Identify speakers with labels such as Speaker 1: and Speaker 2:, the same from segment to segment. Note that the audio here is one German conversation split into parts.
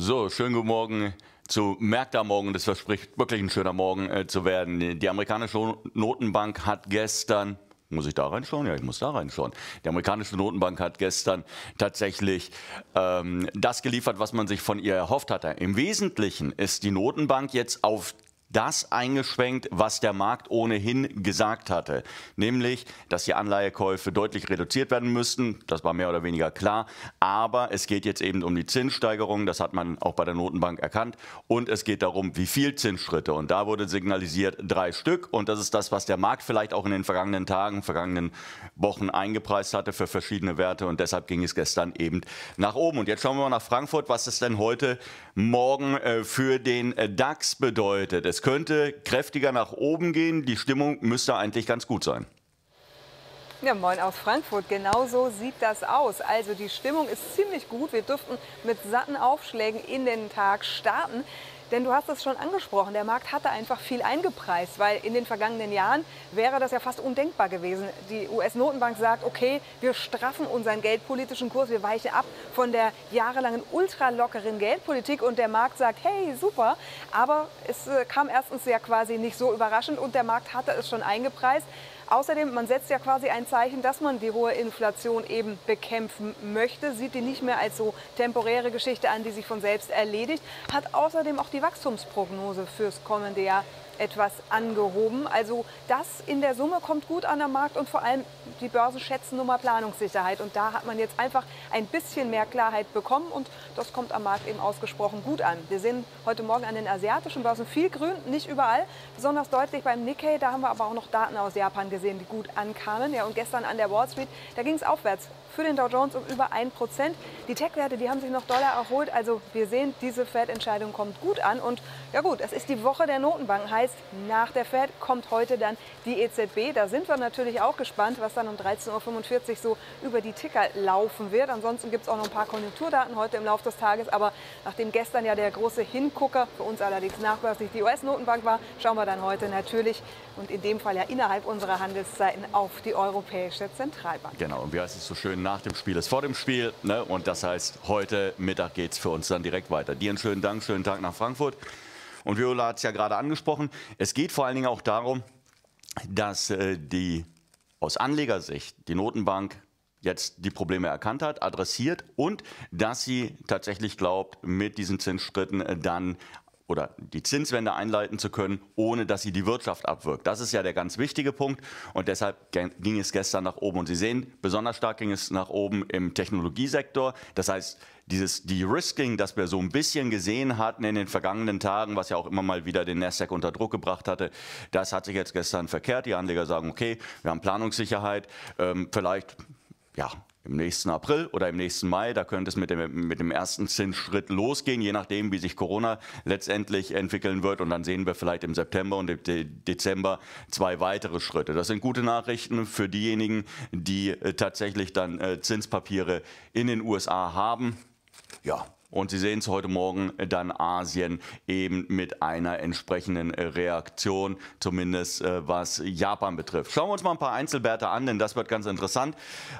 Speaker 1: So, schönen guten Morgen zu Märkte am Morgen. Das verspricht wirklich ein schöner Morgen äh, zu werden. Die amerikanische Notenbank hat gestern muss ich da reinschauen? Ja, ich muss da reinschauen. Die amerikanische Notenbank hat gestern tatsächlich ähm, das geliefert, was man sich von ihr erhofft hatte. Im Wesentlichen ist die Notenbank jetzt auf das eingeschwenkt, was der Markt ohnehin gesagt hatte, nämlich, dass die Anleihekäufe deutlich reduziert werden müssten. Das war mehr oder weniger klar. Aber es geht jetzt eben um die Zinssteigerung. Das hat man auch bei der Notenbank erkannt. Und es geht darum, wie viel Zinsschritte. Und da wurde signalisiert drei Stück. Und das ist das, was der Markt vielleicht auch in den vergangenen Tagen, vergangenen Wochen eingepreist hatte für verschiedene Werte. Und deshalb ging es gestern eben nach oben. Und jetzt schauen wir mal nach Frankfurt, was es denn heute Morgen äh, für den äh, DAX bedeutet. Es es könnte kräftiger nach oben gehen. Die Stimmung müsste eigentlich ganz gut sein.
Speaker 2: Ja, moin aus Frankfurt. Genau so sieht das aus. Also die Stimmung ist ziemlich gut. Wir dürften mit satten Aufschlägen in den Tag starten. Denn du hast es schon angesprochen, der Markt hatte einfach viel eingepreist, weil in den vergangenen Jahren wäre das ja fast undenkbar gewesen. Die US-Notenbank sagt, okay, wir straffen unseren geldpolitischen Kurs, wir weichen ab von der jahrelangen ultralockeren Geldpolitik und der Markt sagt, hey, super. Aber es äh, kam erstens ja quasi nicht so überraschend und der Markt hatte es schon eingepreist. Außerdem, man setzt ja quasi ein Zeichen, dass man die hohe Inflation eben bekämpfen möchte, sieht die nicht mehr als so temporäre Geschichte an, die sich von selbst erledigt, hat außerdem auch die Wachstumsprognose fürs kommende Jahr etwas angehoben. Also das in der Summe kommt gut an am Markt und vor allem die Börsen schätzen nun mal Planungssicherheit. Und da hat man jetzt einfach ein bisschen mehr Klarheit bekommen und das kommt am Markt eben ausgesprochen gut an. Wir sehen heute Morgen an den asiatischen Börsen viel Grün, nicht überall, besonders deutlich beim Nikkei. Da haben wir aber auch noch Daten aus Japan gesehen, die gut ankamen. Ja, und gestern an der Wall Street, da ging es aufwärts für den Dow Jones um über 1%. Die Tech-Werte, die haben sich noch Dollar erholt. Also wir sehen, diese Fed-Entscheidung kommt gut an. Und ja gut, es ist die Woche der Notenbanken. Heißt, heißt, nach der Fed kommt heute dann die EZB. Da sind wir natürlich auch gespannt, was dann um 13.45 Uhr so über die Ticker laufen wird. Ansonsten gibt es auch noch ein paar Konjunkturdaten heute im Laufe des Tages. Aber nachdem gestern ja der große Hingucker, für uns allerdings nachweislich die US-Notenbank war, schauen wir dann heute natürlich und in dem Fall ja innerhalb unserer Handelszeiten auf die Europäische Zentralbank.
Speaker 1: Genau, und wie heißt es so schön, nach dem Spiel ist vor dem Spiel. Ne? Und das heißt, heute Mittag geht es für uns dann direkt weiter. Dir einen schönen Dank, schönen Tag nach Frankfurt. Und Viola hat es ja gerade angesprochen. Es geht vor allen Dingen auch darum, dass äh, die aus Anlegersicht die Notenbank jetzt die Probleme erkannt hat, adressiert und dass sie tatsächlich glaubt, mit diesen Zinsschritten äh, dann oder die Zinswende einleiten zu können, ohne dass sie die Wirtschaft abwirkt. Das ist ja der ganz wichtige Punkt und deshalb ging es gestern nach oben. Und Sie sehen, besonders stark ging es nach oben im Technologiesektor. Das heißt, dieses De-Risking, das wir so ein bisschen gesehen hatten in den vergangenen Tagen, was ja auch immer mal wieder den Nasdaq unter Druck gebracht hatte, das hat sich jetzt gestern verkehrt. Die Anleger sagen, okay, wir haben Planungssicherheit, ähm, vielleicht ja, im nächsten April oder im nächsten Mai. Da könnte es mit dem, mit dem ersten Zinsschritt losgehen, je nachdem, wie sich Corona letztendlich entwickeln wird. Und dann sehen wir vielleicht im September und im Dezember zwei weitere Schritte. Das sind gute Nachrichten für diejenigen, die äh, tatsächlich dann äh, Zinspapiere in den USA haben. Ja, und Sie sehen es heute Morgen dann Asien eben mit einer entsprechenden Reaktion, zumindest äh, was Japan betrifft. Schauen wir uns mal ein paar Einzelwerte an, denn das wird ganz interessant.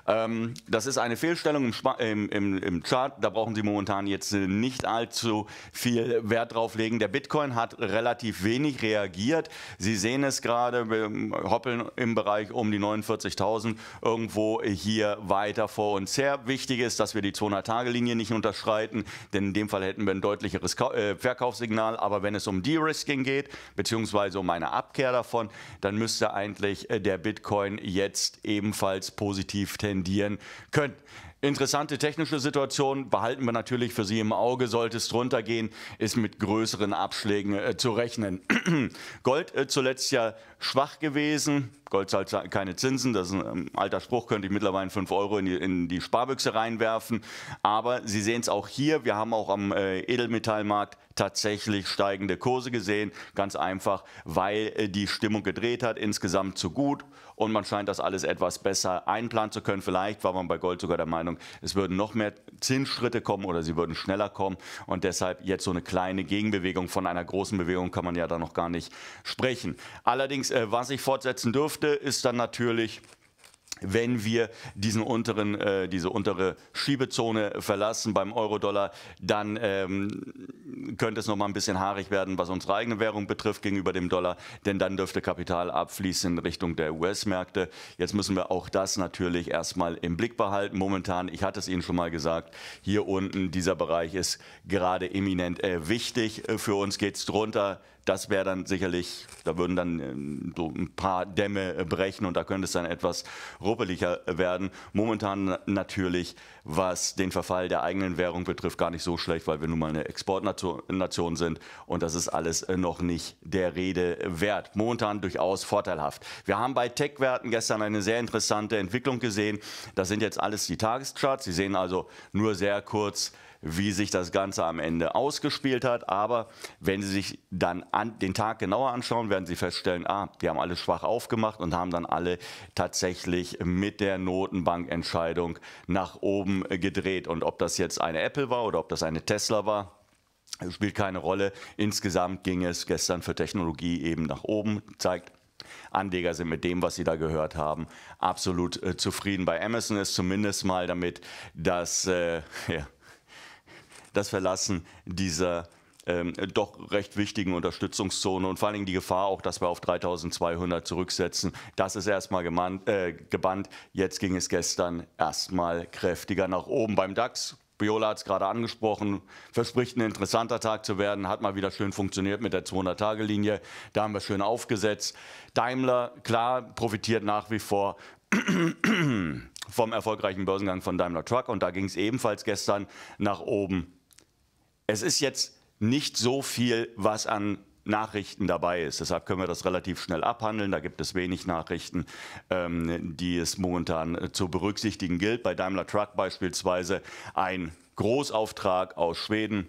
Speaker 1: Ähm, das ist eine Fehlstellung im, im, im Chart. Da brauchen Sie momentan jetzt äh, nicht allzu viel Wert drauf legen. Der Bitcoin hat relativ wenig reagiert. Sie sehen es gerade, wir ähm, hoppeln im Bereich um die 49.000 irgendwo hier weiter vor uns her. Wichtig ist, dass wir die 200-Tage-Linie nicht unterschreiten denn in dem Fall hätten wir ein deutlicheres äh, Verkaufssignal. Aber wenn es um De-Risking geht, beziehungsweise um eine Abkehr davon, dann müsste eigentlich äh, der Bitcoin jetzt ebenfalls positiv tendieren können. Interessante technische Situation behalten wir natürlich für Sie im Auge. Sollte es drunter gehen, ist mit größeren Abschlägen äh, zu rechnen. Gold äh, zuletzt ja schwach gewesen. Gold zahlt keine Zinsen, das ist ein ähm, alter Spruch, könnte ich mittlerweile 5 Euro in die, in die Sparbüchse reinwerfen. Aber Sie sehen es auch hier, wir haben auch am äh, Edelmetallmarkt tatsächlich steigende Kurse gesehen. Ganz einfach, weil äh, die Stimmung gedreht hat, insgesamt zu gut und man scheint das alles etwas besser einplanen zu können. Vielleicht war man bei Gold sogar der Meinung, es würden noch mehr Zinsschritte kommen oder sie würden schneller kommen und deshalb jetzt so eine kleine Gegenbewegung von einer großen Bewegung kann man ja da noch gar nicht sprechen. Allerdings, äh, was ich fortsetzen dürfte, ist dann natürlich wenn wir diesen unteren, äh, diese untere Schiebezone verlassen beim Euro-Dollar, dann ähm, könnte es noch mal ein bisschen haarig werden, was unsere eigene Währung betrifft gegenüber dem Dollar, denn dann dürfte Kapital abfließen in Richtung der US-Märkte. Jetzt müssen wir auch das natürlich erstmal im Blick behalten. Momentan, ich hatte es Ihnen schon mal gesagt, hier unten dieser Bereich ist gerade eminent äh, wichtig. Äh, für uns geht es drunter das wäre dann sicherlich, da würden dann äh, so ein paar Dämme äh, brechen und da könnte es dann etwas ruppeliger werden. Momentan natürlich, was den Verfall der eigenen Währung betrifft, gar nicht so schlecht, weil wir nun mal eine Exportnation sind und das ist alles äh, noch nicht der Rede wert. Momentan durchaus vorteilhaft. Wir haben bei Tech-Werten gestern eine sehr interessante Entwicklung gesehen. Das sind jetzt alles die Tagescharts. Sie sehen also nur sehr kurz wie sich das Ganze am Ende ausgespielt hat. Aber wenn Sie sich dann den Tag genauer anschauen, werden Sie feststellen, ah, die haben alle schwach aufgemacht und haben dann alle tatsächlich mit der Notenbankentscheidung nach oben gedreht. Und ob das jetzt eine Apple war oder ob das eine Tesla war, spielt keine Rolle. Insgesamt ging es gestern für Technologie eben nach oben, zeigt, Anleger sind mit dem, was sie da gehört haben, absolut äh, zufrieden. Bei Amazon ist zumindest mal damit, dass äh, ja, das Verlassen dieser ähm, doch recht wichtigen Unterstützungszone und vor allen Dingen die Gefahr auch, dass wir auf 3200 zurücksetzen. Das ist erstmal gemannt, äh, gebannt. Jetzt ging es gestern erstmal kräftiger nach oben beim DAX. Biola hat es gerade angesprochen, verspricht ein interessanter Tag zu werden, hat mal wieder schön funktioniert mit der 200-Tage-Linie, da haben wir schön aufgesetzt. Daimler, klar, profitiert nach wie vor vom erfolgreichen Börsengang von Daimler Truck und da ging es ebenfalls gestern nach oben es ist jetzt nicht so viel, was an Nachrichten dabei ist. Deshalb können wir das relativ schnell abhandeln. Da gibt es wenig Nachrichten, ähm, die es momentan äh, zu berücksichtigen gilt. Bei Daimler Truck beispielsweise ein Großauftrag aus Schweden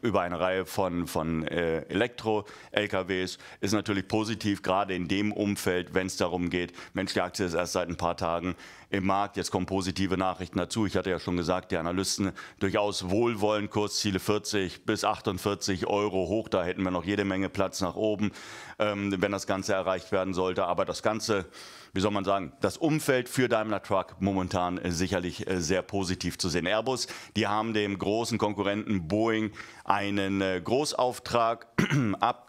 Speaker 1: über eine Reihe von, von äh, Elektro-LKWs ist natürlich positiv, gerade in dem Umfeld, wenn es darum geht, Mensch, die Aktie ist erst seit ein paar Tagen im Markt. Jetzt kommen positive Nachrichten dazu. Ich hatte ja schon gesagt, die Analysten durchaus wohlwollend Kursziele 40 bis 48 Euro hoch. Da hätten wir noch jede Menge Platz nach oben, ähm, wenn das Ganze erreicht werden sollte. Aber das Ganze, wie soll man sagen, das Umfeld für Daimler Truck momentan äh, sicherlich äh, sehr positiv zu sehen. Airbus, die haben dem großen Konkurrenten Boeing einen äh, Großauftrag ab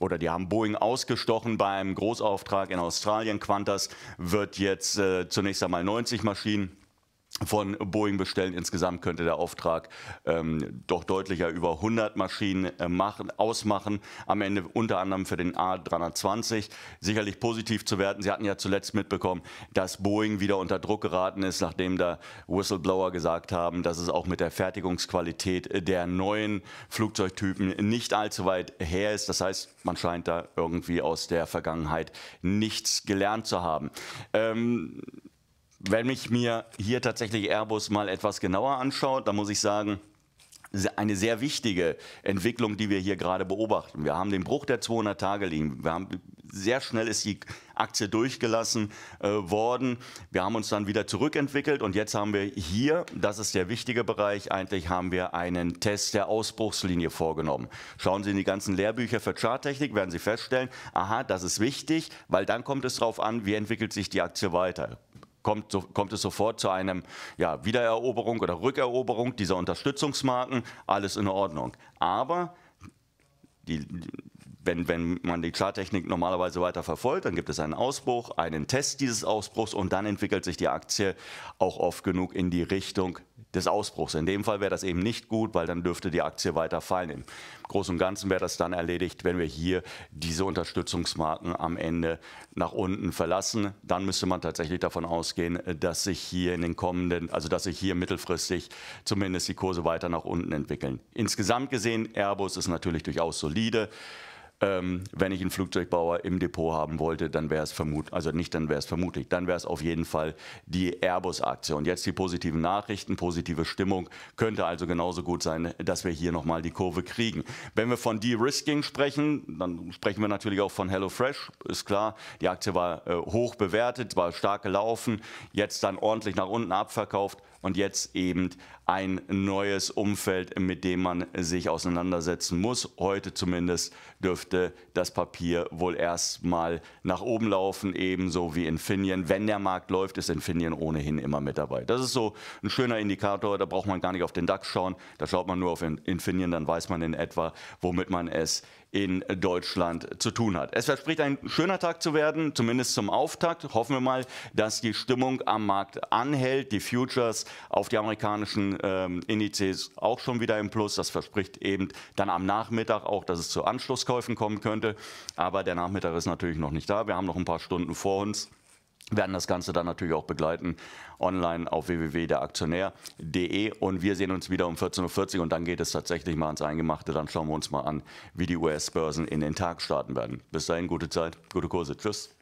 Speaker 1: oder die haben Boeing ausgestochen beim Großauftrag in Australien. Qantas wird jetzt äh, zunächst einmal 90 Maschinen von Boeing bestellen. Insgesamt könnte der Auftrag ähm, doch deutlicher über 100 Maschinen äh, machen, ausmachen. Am Ende unter anderem für den A320. Sicherlich positiv zu werten. Sie hatten ja zuletzt mitbekommen, dass Boeing wieder unter Druck geraten ist, nachdem da Whistleblower gesagt haben, dass es auch mit der Fertigungsqualität der neuen Flugzeugtypen nicht allzu weit her ist. Das heißt, man scheint da irgendwie aus der Vergangenheit nichts gelernt zu haben. Ähm, wenn mich mir hier tatsächlich Airbus mal etwas genauer anschaut, dann muss ich sagen, eine sehr wichtige Entwicklung, die wir hier gerade beobachten. Wir haben den Bruch der 200 Tage liegen. Wir haben, sehr schnell ist die Aktie durchgelassen äh, worden. Wir haben uns dann wieder zurückentwickelt und jetzt haben wir hier, das ist der wichtige Bereich, eigentlich haben wir einen Test der Ausbruchslinie vorgenommen. Schauen Sie in die ganzen Lehrbücher für Charttechnik, werden Sie feststellen, aha, das ist wichtig, weil dann kommt es darauf an, wie entwickelt sich die Aktie weiter kommt, so, kommt es sofort zu einem ja, Wiedereroberung oder Rückeroberung dieser Unterstützungsmarken. Alles in Ordnung. Aber die, wenn, wenn man die Klartechnik normalerweise weiter verfolgt, dann gibt es einen Ausbruch, einen Test dieses Ausbruchs und dann entwickelt sich die Aktie auch oft genug in die Richtung des Ausbruchs. In dem Fall wäre das eben nicht gut, weil dann dürfte die Aktie weiter fallen. Im Großen und Ganzen wäre das dann erledigt, wenn wir hier diese Unterstützungsmarken am Ende nach unten verlassen. Dann müsste man tatsächlich davon ausgehen, dass sich hier in den kommenden, also dass sich hier mittelfristig zumindest die Kurse weiter nach unten entwickeln. Insgesamt gesehen, Airbus ist natürlich durchaus solide. Ähm, wenn ich einen Flugzeugbauer im Depot haben wollte, dann wäre es vermutlich, also nicht dann wäre es vermutlich, dann wäre es auf jeden Fall die Airbus-Aktie. Und jetzt die positiven Nachrichten, positive Stimmung, könnte also genauso gut sein, dass wir hier nochmal die Kurve kriegen. Wenn wir von De-Risking sprechen, dann sprechen wir natürlich auch von HelloFresh, ist klar, die Aktie war äh, hoch bewertet, war stark gelaufen, jetzt dann ordentlich nach unten abverkauft, und jetzt eben ein neues Umfeld, mit dem man sich auseinandersetzen muss. Heute zumindest dürfte das Papier wohl erstmal nach oben laufen, ebenso wie Infineon. Wenn der Markt läuft, ist Infineon ohnehin immer mit dabei. Das ist so ein schöner Indikator, da braucht man gar nicht auf den DAX schauen, da schaut man nur auf Infineon, dann weiß man in etwa, womit man es in Deutschland zu tun hat. Es verspricht ein schöner Tag zu werden, zumindest zum Auftakt. Hoffen wir mal, dass die Stimmung am Markt anhält, die Futures auf die amerikanischen ähm, Indizes auch schon wieder im Plus. Das verspricht eben dann am Nachmittag auch, dass es zu Anschlusskäufen kommen könnte. Aber der Nachmittag ist natürlich noch nicht da. Wir haben noch ein paar Stunden vor uns werden das Ganze dann natürlich auch begleiten online auf www.deraktionär.de und wir sehen uns wieder um 14.40 Uhr und dann geht es tatsächlich mal ans Eingemachte. Dann schauen wir uns mal an, wie die US-Börsen in den Tag starten werden. Bis dahin, gute Zeit, gute Kurse. Tschüss.